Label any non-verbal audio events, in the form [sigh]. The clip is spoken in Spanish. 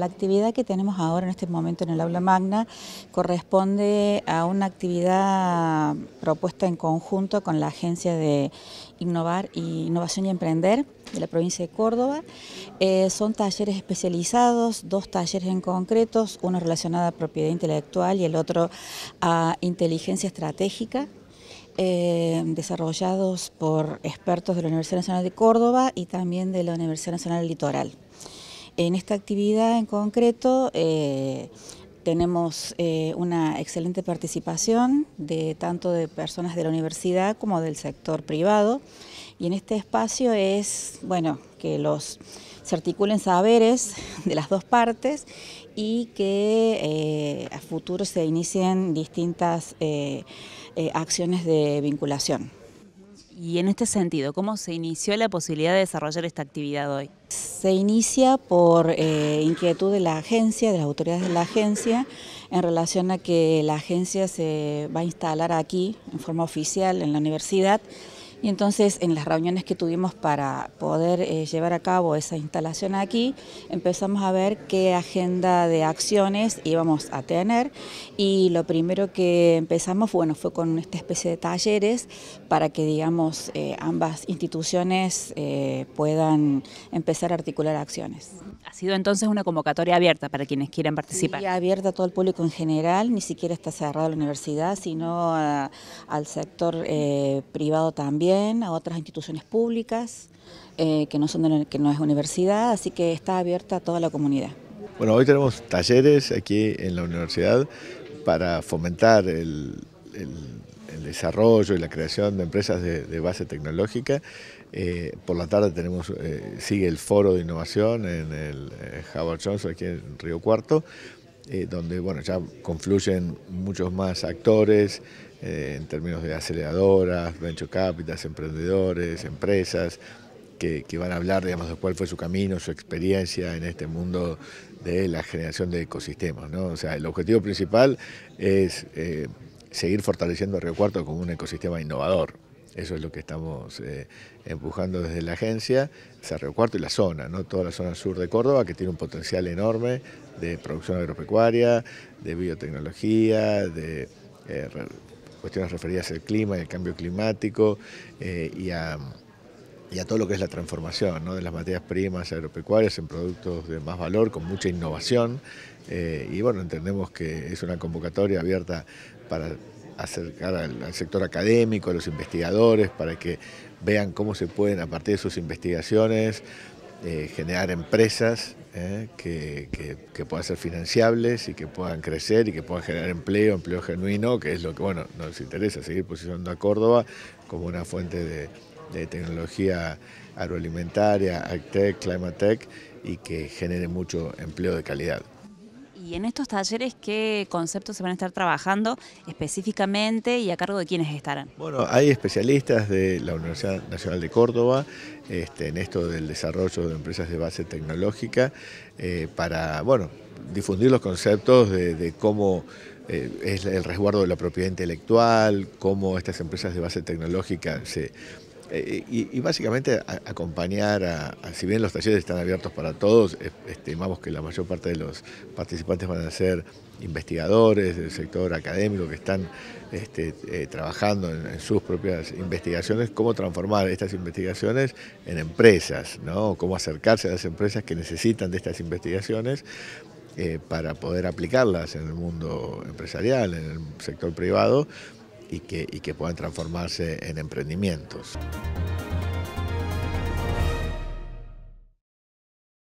La actividad que tenemos ahora en este momento en el aula magna corresponde a una actividad propuesta en conjunto con la Agencia de Innovar Innovación y Emprender de la provincia de Córdoba. Eh, son talleres especializados, dos talleres en concretos, uno relacionado a propiedad intelectual y el otro a inteligencia estratégica, eh, desarrollados por expertos de la Universidad Nacional de Córdoba y también de la Universidad Nacional Litoral. En esta actividad en concreto eh, tenemos eh, una excelente participación de tanto de personas de la universidad como del sector privado y en este espacio es bueno que los se articulen saberes [laughs] de las dos partes y que eh, a futuro se inicien distintas acciones de vinculación. Y en este sentido, ¿cómo se inició la posibilidad de desarrollar esta actividad hoy? Se inicia por eh, inquietud de la agencia, de las autoridades de la agencia, en relación a que la agencia se va a instalar aquí en forma oficial en la universidad y entonces en las reuniones que tuvimos para poder eh, llevar a cabo esa instalación aquí, empezamos a ver qué agenda de acciones íbamos a tener y lo primero que empezamos fue con esta especie de talleres para que digamos eh, ambas instituciones eh, puedan empezar a articular acciones. Ha sido entonces una convocatoria abierta para quienes quieran participar. abierta a todo el público en general, ni siquiera está cerrada la universidad, sino ah, al sector privado también a otras instituciones públicas eh, que, no son que no es universidad, así que está abierta a toda la comunidad. Bueno, hoy tenemos talleres aquí en la universidad para fomentar el, el, desarrollo y la creación de empresas de, base tecnológica. Eh, por la tarde tenemos eh, sigue el foro de innovación en el Howard Johnson aquí en Río Cuarto, donde bueno ya confluyen muchos más actores, eh, en términos de aceleradoras, venture capital, emprendedores, empresas, que, van a hablar digamos, de cuál fue su camino, su experiencia en este mundo de la generación de ecosistemas. O sea, el objetivo principal es eh, seguir fortaleciendo a Río Cuarto como un ecosistema innovador. Eso es lo que estamos eh, empujando desde la agencia, hacia Río Cuarto y la zona, ¿no? toda la zona sur de Córdoba, que tiene un potencial enorme de producción agropecuaria, de biotecnología, de cuestiones referidas al clima y al cambio climático eh, y, a, todo lo que es la transformación de las materias primas agropecuarias en productos de más valor, con mucha innovación. Eh, y bueno, entendemos que es una convocatoria abierta para acercar al, sector académico, a los investigadores, para que vean cómo se pueden, a partir de sus investigaciones, eh, generar empresas eh, que, puedan ser financiables y que puedan crecer y que puedan generar empleo, empleo genuino, que es lo que bueno nos interesa, seguir posicionando a Córdoba como una fuente de, de tecnología agroalimentaria, AgTech, Climatech, y que genere mucho empleo de calidad. Y en estos talleres, ¿qué conceptos se van a estar trabajando específicamente y a cargo de quiénes estarán? Bueno, hay especialistas de la Universidad Nacional de Córdoba este, en esto del desarrollo de empresas de base tecnológica eh, para, bueno, difundir los conceptos de, cómo eh, es el resguardo de la propiedad intelectual, cómo estas empresas de base tecnológica se eh, y, básicamente acompañar, a, si bien los talleres están abiertos para todos, estimamos que la mayor parte de los participantes van a ser investigadores del sector académico que están este, eh, trabajando en, sus propias investigaciones, cómo transformar estas investigaciones en empresas, ¿no? cómo acercarse a las empresas que necesitan de estas investigaciones eh, para poder aplicarlas en el mundo empresarial, en el sector privado y que, y que puedan transformarse en emprendimientos.